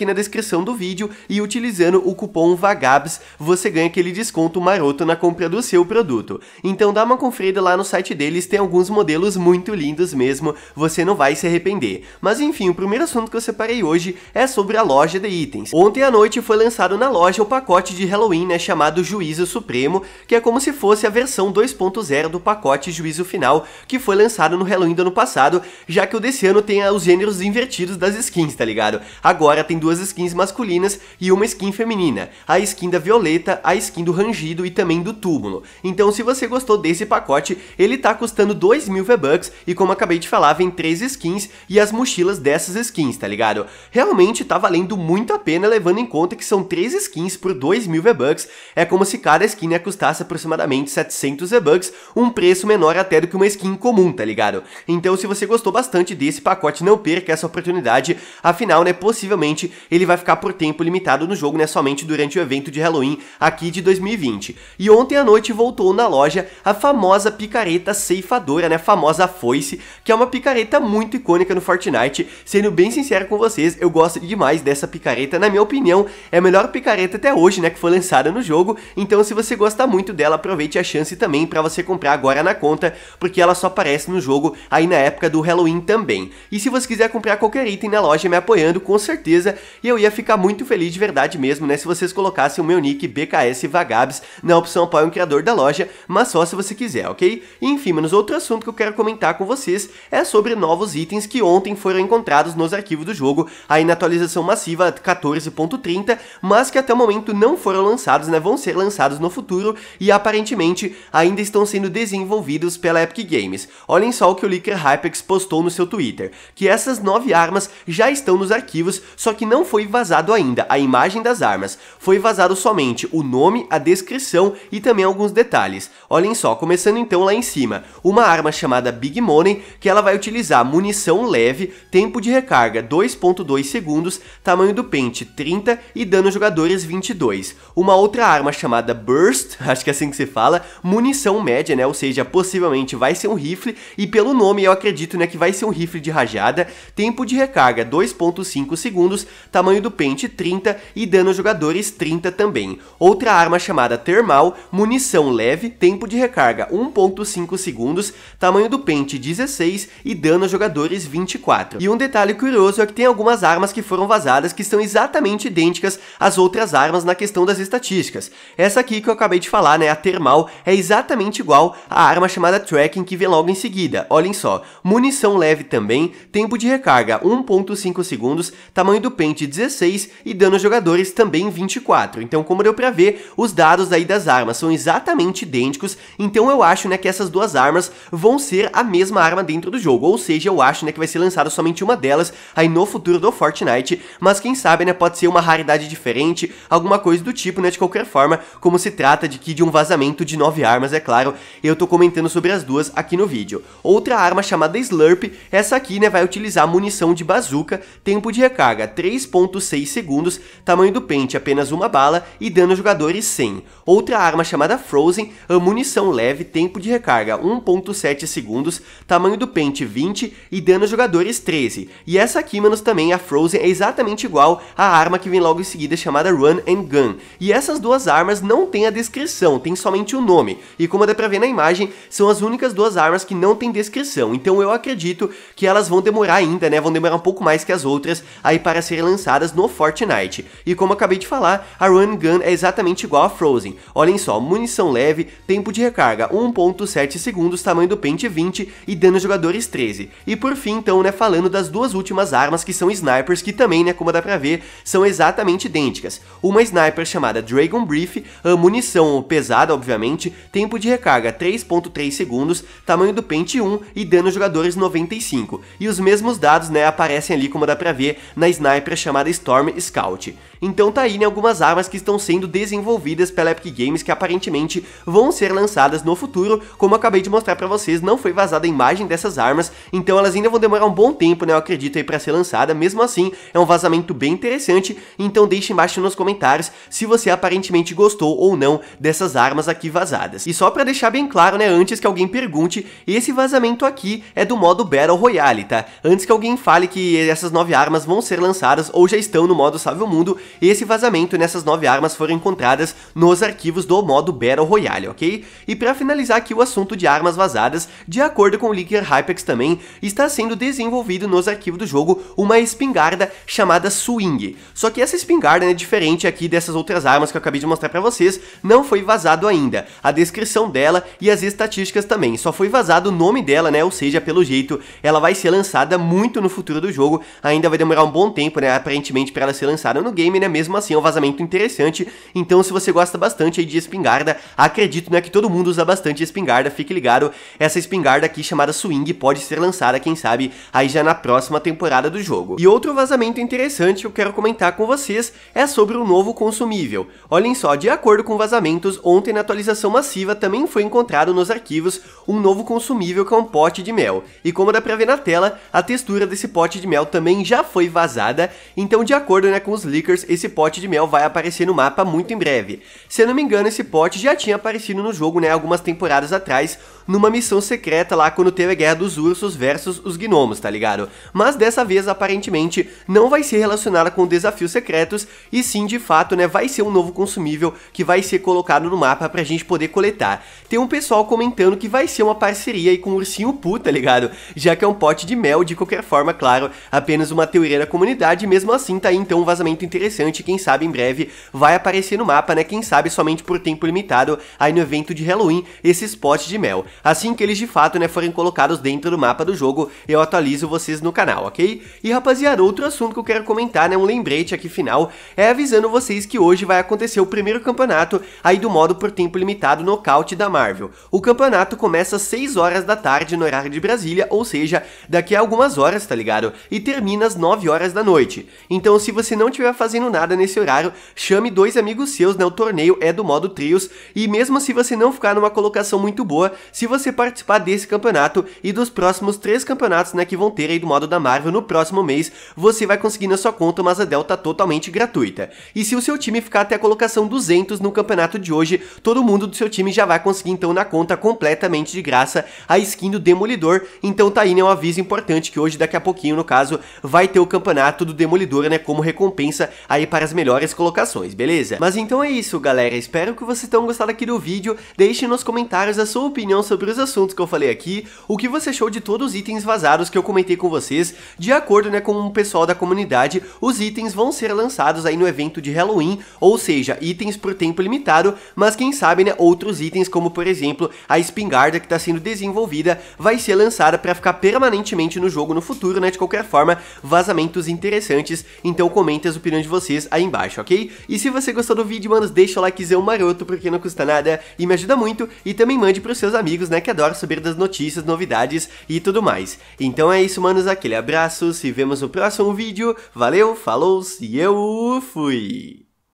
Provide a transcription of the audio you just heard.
aqui na descrição do vídeo e utilizando o cupom VAGABS você ganha aquele desconto maroto na compra do seu produto. Então dá uma conferida lá no site deles, tem alguns modelos muito lindos mesmo, você não vai se arrepender. Mas enfim, o primeiro assunto que eu separei hoje é sobre a loja de itens. Ontem à noite foi lançado na loja o pacote de Halloween, né, chamado Juízo Supremo, que é como se fosse a versão 2.0 do pacote Juízo Final, que foi lançado no Halloween do ano passado, já que o desse ano tem os gêneros invertidos das skins, tá ligado? Agora tem duas duas skins masculinas e uma skin feminina, a skin da Violeta, a skin do Rangido e também do Túmulo. Então se você gostou desse pacote, ele tá custando 2 mil V-Bucks e como acabei de falar, vem três skins e as mochilas dessas skins, tá ligado? Realmente tá valendo muito a pena levando em conta que são três skins por 2 mil V-Bucks, é como se cada skin custasse aproximadamente 700 V-Bucks, um preço menor até do que uma skin comum, tá ligado? Então se você gostou bastante desse pacote, não perca essa oportunidade, afinal, né, possivelmente ele vai ficar por tempo limitado no jogo, né? Somente durante o evento de Halloween aqui de 2020. E ontem à noite voltou na loja a famosa picareta ceifadora, né? A famosa foice, que é uma picareta muito icônica no Fortnite. Sendo bem sincero com vocês, eu gosto demais dessa picareta. Na minha opinião, é a melhor picareta até hoje, né? Que foi lançada no jogo. Então, se você gosta muito dela, aproveite a chance também para você comprar agora na conta, porque ela só aparece no jogo aí na época do Halloween também. E se você quiser comprar qualquer item na loja me apoiando, com certeza e eu ia ficar muito feliz de verdade mesmo, né, se vocês colocassem o meu nick BKS Vagabs na opção apoia um criador da loja, mas só se você quiser, ok? E, enfim, menos outro assunto que eu quero comentar com vocês é sobre novos itens que ontem foram encontrados nos arquivos do jogo, aí na atualização massiva 14.30, mas que até o momento não foram lançados, né, vão ser lançados no futuro e aparentemente ainda estão sendo desenvolvidos pela Epic Games. Olhem só o que o Licker Hypex postou no seu Twitter, que essas nove armas já estão nos arquivos, só que não não foi vazado ainda a imagem das armas, foi vazado somente o nome, a descrição e também alguns detalhes. Olhem só, começando então lá em cima, uma arma chamada Big Money, que ela vai utilizar munição leve, tempo de recarga 2.2 segundos, tamanho do pente 30 e dano jogadores 22. Uma outra arma chamada Burst, acho que é assim que se fala, munição média, né, ou seja, possivelmente vai ser um rifle e pelo nome eu acredito, né, que vai ser um rifle de rajada, tempo de recarga 2.5 segundos, tamanho do pente 30 e dano aos jogadores 30 também. Outra arma chamada Termal, munição leve, tempo de recarga 1.5 segundos, tamanho do pente 16 e dano aos jogadores 24. E um detalhe curioso é que tem algumas armas que foram vazadas que são exatamente idênticas às outras armas na questão das estatísticas. Essa aqui que eu acabei de falar, né, a Termal, é exatamente igual à arma chamada Tracking que vem logo em seguida. Olhem só, munição leve também, tempo de recarga 1.5 segundos, tamanho do pente frente 16 e dano aos jogadores também 24. Então, como deu pra ver, os dados aí das armas são exatamente idênticos, então eu acho, né, que essas duas armas vão ser a mesma arma dentro do jogo, ou seja, eu acho, né, que vai ser lançada somente uma delas aí no futuro do Fortnite, mas quem sabe, né, pode ser uma raridade diferente, alguma coisa do tipo, né, de qualquer forma, como se trata de que de um vazamento de nove armas, é claro, eu tô comentando sobre as duas aqui no vídeo. Outra arma chamada Slurp, essa aqui, né, vai utilizar munição de bazuca, tempo de recarga 3 3.6 segundos, tamanho do pente apenas uma bala e dano aos jogadores 100. Outra arma chamada Frozen, munição leve, tempo de recarga 1.7 segundos, tamanho do pente 20 e dano aos jogadores 13. E essa aqui, manos, também a Frozen é exatamente igual à arma que vem logo em seguida chamada Run and Gun. E essas duas armas não tem a descrição, tem somente o nome. E como dá pra ver na imagem, são as únicas duas armas que não tem descrição. Então eu acredito que elas vão demorar ainda, né? Vão demorar um pouco mais que as outras aí para serem lançadas no Fortnite. E como acabei de falar, a Run Gun é exatamente igual a Frozen. Olhem só, munição leve, tempo de recarga 1.7 segundos, tamanho do pente 20 e dano aos jogadores 13. E por fim, então, né, falando das duas últimas armas que são snipers, que também, né, como dá pra ver, são exatamente idênticas. Uma sniper chamada Dragon Brief, munição pesada, obviamente, tempo de recarga 3.3 segundos, tamanho do pente 1 e dano aos jogadores 95. E os mesmos dados, né, aparecem ali, como dá pra ver, na sniper chamada Storm Scout. Então tá aí né, algumas armas que estão sendo desenvolvidas pela Epic Games que aparentemente vão ser lançadas no futuro, como eu acabei de mostrar para vocês, não foi vazada a imagem dessas armas, então elas ainda vão demorar um bom tempo, né, eu acredito aí para ser lançada, mesmo assim é um vazamento bem interessante, então deixe embaixo nos comentários se você aparentemente gostou ou não dessas armas aqui vazadas. E só para deixar bem claro, né, antes que alguém pergunte, esse vazamento aqui é do modo Battle Royale, tá? Antes que alguém fale que essas nove armas vão ser lançadas ou já estão no modo Salve o Mundo, e esse vazamento nessas nove armas foram encontradas nos arquivos do modo Battle Royale, ok? E para finalizar aqui o assunto de armas vazadas, de acordo com o leaker Hypex também, está sendo desenvolvido nos arquivos do jogo uma espingarda chamada Swing. Só que essa espingarda, é diferente aqui dessas outras armas que eu acabei de mostrar para vocês, não foi vazado ainda. A descrição dela e as estatísticas também, só foi vazado o nome dela, né, ou seja, pelo jeito, ela vai ser lançada muito no futuro do jogo, ainda vai demorar um bom tempo, né, aparentemente para ela ser lançada no game, né? Mesmo assim, é um vazamento interessante. Então, se você gosta bastante aí de espingarda, acredito, né, que todo mundo usa bastante espingarda, fique ligado. Essa espingarda aqui chamada Swing pode ser lançada, quem sabe, aí já na próxima temporada do jogo. E outro vazamento interessante que eu quero comentar com vocês é sobre o um novo consumível. Olhem só, de acordo com vazamentos, ontem na atualização massiva também foi encontrado nos arquivos um novo consumível que é um pote de mel. E como dá pra ver na tela, a textura desse pote de mel também já foi vazada então, de acordo né, com os leakers, esse pote de mel vai aparecer no mapa muito em breve. Se eu não me engano, esse pote já tinha aparecido no jogo né, algumas temporadas atrás, numa missão secreta lá quando teve a guerra dos ursos versus os gnomos, tá ligado? Mas dessa vez, aparentemente, não vai ser relacionada com desafios secretos, e sim, de fato, né, vai ser um novo consumível que vai ser colocado no mapa pra gente poder coletar. Tem um pessoal comentando que vai ser uma parceria aí com o Ursinho Poo, tá ligado? Já que é um pote de mel, de qualquer forma, claro, apenas uma teoria da comunidade, mesmo assim tá aí então um vazamento interessante, quem sabe em breve vai aparecer no mapa, né, quem sabe somente por tempo limitado aí no evento de Halloween, esses potes de mel. Assim que eles de fato né, forem colocados dentro do mapa do jogo, eu atualizo vocês no canal, ok? E rapaziada, outro assunto que eu quero comentar, né, um lembrete aqui final, é avisando vocês que hoje vai acontecer o primeiro campeonato aí do modo por tempo limitado nocaute da Marvel. O campeonato começa às 6 horas da tarde no horário de Brasília, ou seja, daqui a algumas horas, tá ligado? E termina às 9 horas da noite. Então se você não estiver fazendo nada nesse horário, chame dois amigos seus, né, o torneio é do modo trios, e mesmo se você não ficar numa colocação muito boa, se você participar desse campeonato e dos próximos três campeonatos né, que vão ter aí do modo da Marvel no próximo mês, você vai conseguir na sua conta uma Azadel Delta totalmente gratuita. E se o seu time ficar até a colocação 200 no campeonato de hoje, todo mundo do seu time já vai conseguir então na conta completamente de graça a skin do Demolidor, então tá aí né, um aviso importante que hoje daqui a pouquinho no caso vai ter o campeonato do Demolidor né, como recompensa aí para as melhores colocações, beleza? Mas então é isso galera, espero que vocês tenham gostado aqui do vídeo, deixem nos comentários a sua opinião sobre os assuntos que eu falei aqui, o que você achou de todos os itens vazados que eu comentei com vocês. De acordo né, com o pessoal da comunidade, os itens vão ser lançados aí no evento de Halloween, ou seja, itens por tempo limitado, mas quem sabe né, outros itens como por exemplo a espingarda que está sendo desenvolvida vai ser lançada para ficar permanentemente no jogo no futuro, né? De qualquer forma, vazamentos interessantes, então comente as opiniões de vocês aí embaixo, ok? E se você gostou do vídeo, manos, deixa o likezão maroto porque não custa nada e me ajuda muito e também mande para os seus amigos amigos, né, que adoram saber das notícias, novidades e tudo mais. Então é isso, manos, aquele abraço, se vemos no próximo vídeo, valeu, falou e eu fui!